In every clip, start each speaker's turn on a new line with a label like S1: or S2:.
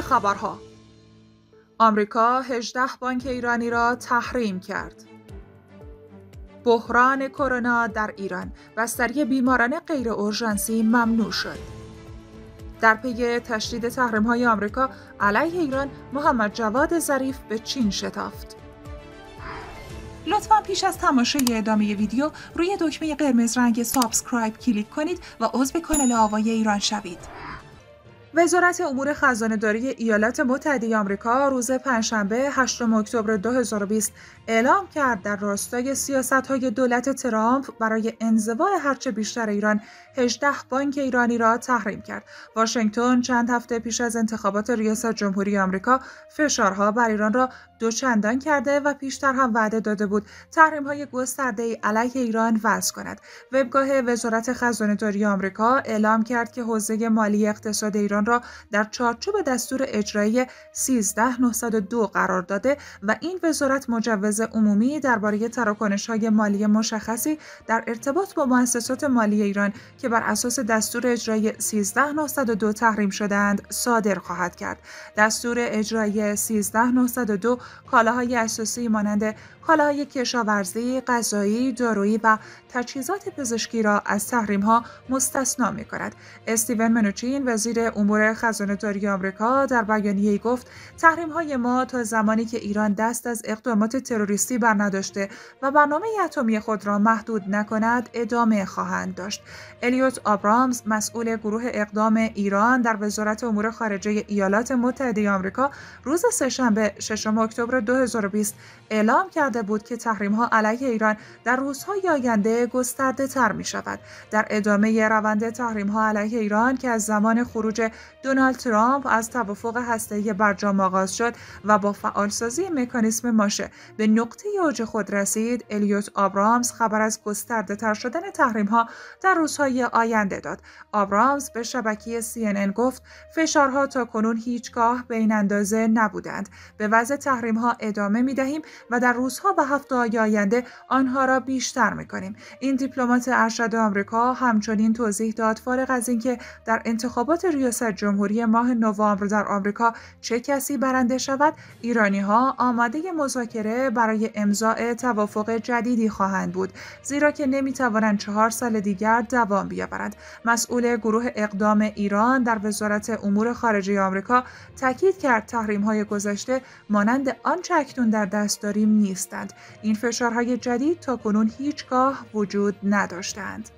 S1: خبرها آمریکا 18 بانک ایرانی را تحریم کرد. بحران کرونا در ایران بستری بیماران غیر اورژانسی ممنوع شد. در پی تشدید تحریم های آمریکا علیه ایران محمد جواد ظریف به چین شتافت. لطفا پیش از تماشای ادامه ویدیو روی دکمه قرمز رنگ سابسکرایب کلیک کنید و عضو کانال آوای ایران شوید. وزارت امور خزانه داری ایالات متحده آمریکا روز پنجشنبه 8 اکتبر 2020 اعلام کرد در راستای های دولت ترامپ برای انزوا هرچه بیشتر ایران 18 بانک ایرانی را تحریم کرد. واشنگتن چند هفته پیش از انتخابات ریاست جمهوری آمریکا فشارها بر ایران را دوچندان کرده و پیشتر هم وعده داده بود تحریم های گسترده علیه ایران وضع کند. وبگاه وزارت داری آمریکا اعلام کرد که حوزه مالی اقتصاد ایران را در چارچوب دستور اجرایی 13902 قرار داده و این وزارت مجوز عمومی درباره تراکنش های مالی مشخصی در ارتباط با مؤسسات مالی ایران که بر اساس دستور اجرایی 13902 تحریم شدند صادر خواهد کرد. دستور اجرایی 13902 کالاهای اساسی مانند حالا یک کشاورزی، غذایی، دارویی و تجهیزات پزشکی را از تحریم ها مستثنا می کند. استیون منوچین وزیر امور خزانه داری آمریکا در بیانیه گفت تحریم های ما تا زمانی که ایران دست از اقدامات تروریستی برنداشته و برنامه اتمی خود را محدود نکند ادامه خواهند داشت. الیوت آبرامز مسئول گروه اقدام ایران در وزارت امور خارجه ایالات متحده آمریکا روز سهشنبه 6 اکتبر 2020 اعلام کرد بود که تحریم ها علیه ایران در روزهای آینده گسترده تر می شود. در ادامه روند تحریم ها علیه ایران که از زمان خروج دونالد ترامپ از توافق هسته‌ای برجام آغاز شد و با فعالسازی مکانیسم ماشه به نقطه اوج خود رسید، الیوت آبرامز خبر از گسترده تر شدن تحریم ها در روزهای آینده داد. آبرامز به شبکه CNN گفت فشارها تا کنون هیچگاه به این اندازه نبودند. به وضع تحریم ها ادامه می دهیم و در روزهای روزها و هفته های آینده آنها را بیشتر میکنیم این دیپلمات ارشد آمریکا همچنین توضیح داد فارغ از اینکه در انتخابات ریاست جمهوری ماه نوامبر در آمریکا چه کسی برنده شود ایرانی ها آماده مذاکره برای امضاع توافق جدیدی خواهند بود زیرا که نمیتوانند چهار سال دیگر دوام بیاورند مسئول گروه اقدام ایران در وزارت امور خارجه آمریکا تاکید کرد تحریم های گذشته مانند آنچه اکنون در دست داریم نیست هستند این فشارهای جدید تا کنون هیچگاه وجود نداشتند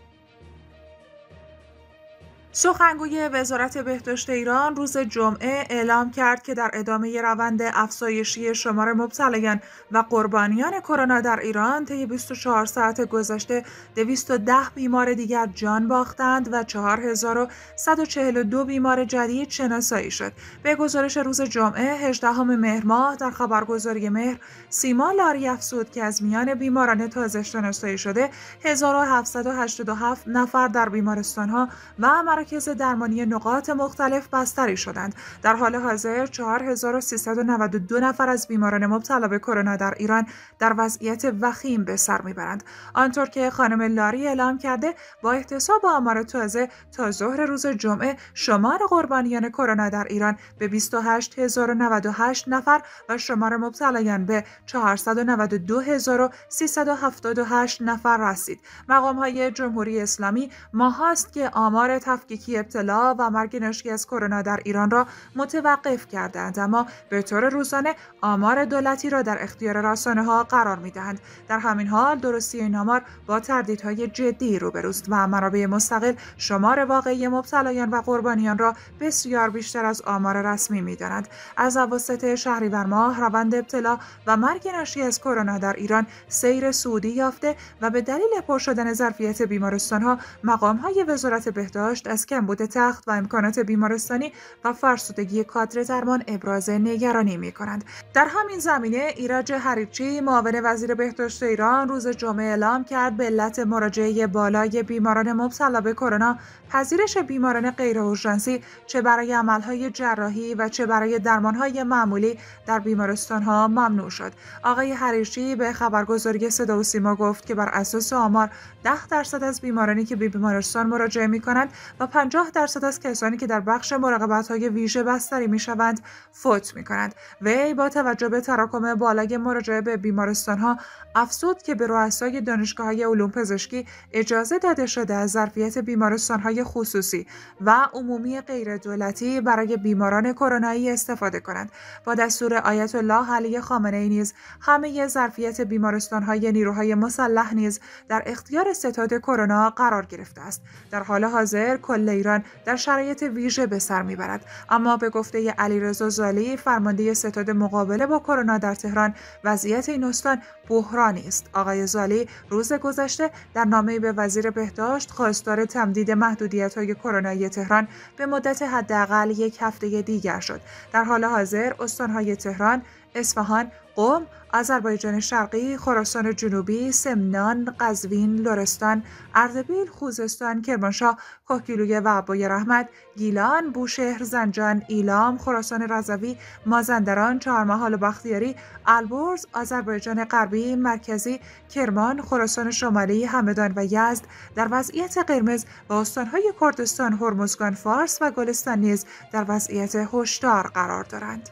S1: سخنگوی وزارت بهداشت ایران روز جمعه اعلام کرد که در ادامه روند افزایشی شمار مبتلایان و قربانیان کرونا در ایران طی 24 ساعت گذشته 210 بیمار دیگر جان باختند و 4142 بیمار جدید شناسایی شد. به گزارش روز جمعه 18 مهر ماه در خبرگزاری مهر سیما لاری افزود که از میان بیماران تازه شناسایی شده 1787 نفر در بیمارستانها و مراکز درمانی نقاط مختلف بستری شدند در حال حاضر 4392 نفر از بیماران مبتلا به کرونا در ایران در وضعیت وخیم به سر میبرند آنطور که خانم لاری اعلام کرده با احتساب آمار تازه تا ظهر روز جمعه شمار قربانیان کرونا در ایران به 28098 نفر و شمار مبتلایان به 492378 نفر رسید مقام های جمهوری اسلامی ماهاست که آمار تفکیک ابتلا و مرگ ناشی از کرونا در ایران را متوقف کردند اما به طور روزانه آمار دولتی را در اختیار رسانه ها قرار می دهند. در همین حال درستی این آمار با تردیدهای جدی روبروست و منابع مستقل شمار واقعی مبتلایان و قربانیان را بسیار بیشتر از آمار رسمی می دانند. از اواسط شهریور ماه روند ابتلا و مرگ ناشی از کرونا در ایران سیر سودی یافته و به دلیل پر شدن ظرفیت بیمارستان ها مقام های وزارت بهداشت از کمبود تخت و امکانات بیمارستانی و فرسودگی کادر درمان ابراز نگرانی می کنند. در همین زمینه ایرج حریچی معاون وزیر بهداشت ایران روز جمعه اعلام کرد به علت مراجعه بالای بیماران مبتلا به کرونا پذیرش بیماران غیر اورژانسی چه برای عملهای جراحی و چه برای درمانهای معمولی در بیمارستانها ممنوع شد آقای حریشی به خبرگزاری صدا و سیما گفت که بر اساس آمار ده درصد از بیمارانی که به بیمارستان مراجعه می کنند و 50 درصد از کسانی که در بخش مراقبت های ویژه بستری می شوند فوت می کنند. وی با توجه به تراکم بالای مراجعه به بیمارستان ها افزود که به رؤسای دانشگاه های علوم پزشکی اجازه داده شده از ظرفیت بیمارستان های خصوصی و عمومی غیر دولتی برای بیماران کرونایی استفاده کنند. با دستور آیت الله علی خامنه ای نیز همه ظرفیت بیمارستان های نیروهای مسلح نیز در اختیار ستاد کرونا قرار گرفته است. در حال حاضر کل ایران در شرایط ویژه به سر میبرد اما به گفته علیرضا زالی فرمانده ستاد مقابله با کرونا در تهران وضعیت این استان بحرانی است آقای زالی روز گذشته در نامه به وزیر بهداشت خواستار تمدید محدودیت های کرونایی تهران به مدت حداقل یک هفته دیگر شد در حال حاضر های تهران اصفهان، قم، آذربایجان شرقی، خراسان جنوبی، سمنان، قزوین، لرستان، اردبیل، خوزستان، کرمانشاه، کاکیلویه و عبای رحمت، گیلان، بوشهر، زنجان، ایلام، خراسان رضوی، مازندران، چهارمحال و بختیاری، البرز، آذربایجان غربی، مرکزی، کرمان، خراسان شمالی، همدان و یزد در وضعیت قرمز و استانهای کردستان، هرمزگان، فارس و گلستان نیز در وضعیت هشدار قرار دارند.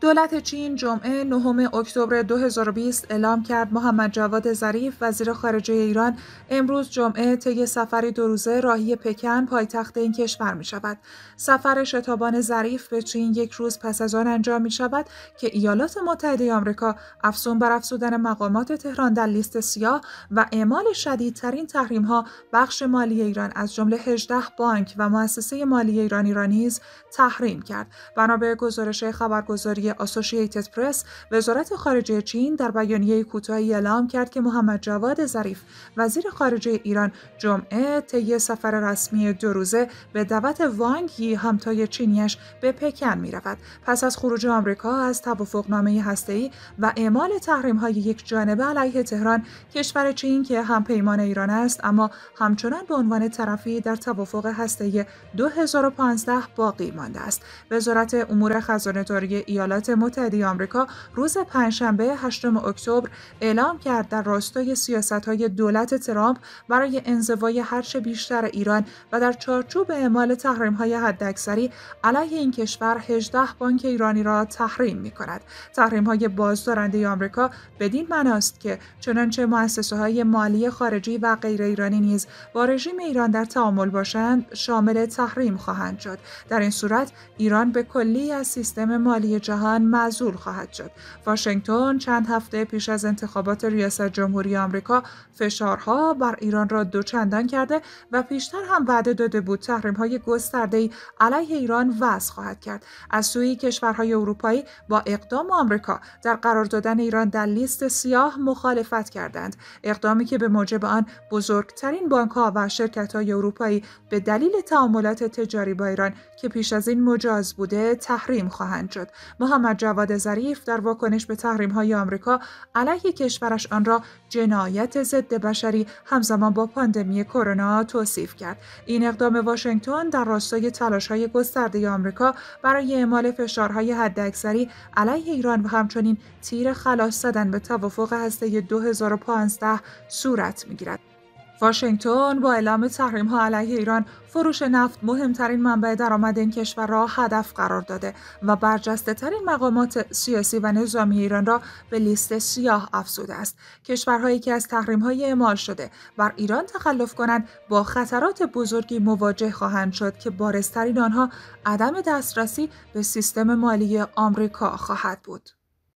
S1: دولت چین جمعه 9 اکتبر 2020 اعلام کرد محمد جواد ظریف وزیر خارجه ایران امروز جمعه طی سفری دو روزه راهی پکن پایتخت این کشور می شود. سفر شتابان ظریف به چین یک روز پس از آن انجام می شود که ایالات متحده آمریکا افزون بر افزودن مقامات تهران در لیست سیاه و اعمال شدیدترین تحریم ها بخش مالی ایران از جمله 18 بانک و مؤسسه مالی ایرانی تحریم کرد. بنا به گزارش خبرگزاری آسوشیتد پرس وزارت خارجه چین در بیانیه کوتاهی اعلام کرد که محمد جواد ظریف وزیر خارجه ایران جمعه طی سفر رسمی دو روزه به دعوت وانگ یی همتای چینیش به پکن می رود پس از خروج آمریکا از توافقنامه هسته‌ای و اعمال تحریم‌های یک جانبه علیه تهران کشور چین که هم پیمان ایران است اما همچنان به عنوان طرفی در توافق هسته‌ای 2015 باقی مانده است وزارت امور داری ایالات ایالات متحده آمریکا روز پنجشنبه 8 اکتبر اعلام کرد در راستای های دولت ترامپ برای انزوای هرچه بیشتر ایران و در چارچوب اعمال های حداکثری علیه این کشور 18 بانک ایرانی را تحریم می تحریم های بازدارنده آمریکا بدین معناست که چنانچه مؤسسه های مالی خارجی و غیر ایرانی نیز با رژیم ایران در تعامل باشند شامل تحریم خواهند شد. در این صورت ایران به کلی از سیستم مالی جهان ناگهان خواهد شد. واشنگتن چند هفته پیش از انتخابات ریاست جمهوری آمریکا فشارها بر ایران را دوچندان کرده و پیشتر هم وعده داده بود تحریم‌های گسترده‌ای علیه ایران وضع خواهد کرد. از سوی کشورهای اروپایی با اقدام آمریکا در قرار دادن ایران در لیست سیاه مخالفت کردند. اقدامی که به موجب آن بزرگترین بانکها و های اروپایی به دلیل تعاملات تجاری با ایران که پیش از این مجاز بوده تحریم خواهند شد. محمد جواد ظریف در واکنش به تحریم های آمریکا علیه کشورش آن را جنایت ضد بشری همزمان با پاندمی کرونا توصیف کرد این اقدام واشنگتن در راستای تلاش های گسترده آمریکا برای اعمال فشارهای حداکثری علیه ایران و همچنین تیر خلاص زدن به توافق هسته 2015 صورت میگیرد واشنگتن با اعلام تحریم ها علیه ایران فروش نفت مهمترین منبع درآمد این کشور را هدف قرار داده و برجسته ترین مقامات سیاسی و نظامی ایران را به لیست سیاه افزوده است کشورهایی که از تحریم های اعمال شده بر ایران تخلف کنند با خطرات بزرگی مواجه خواهند شد که بارزترین آنها عدم دسترسی به سیستم مالی آمریکا خواهد بود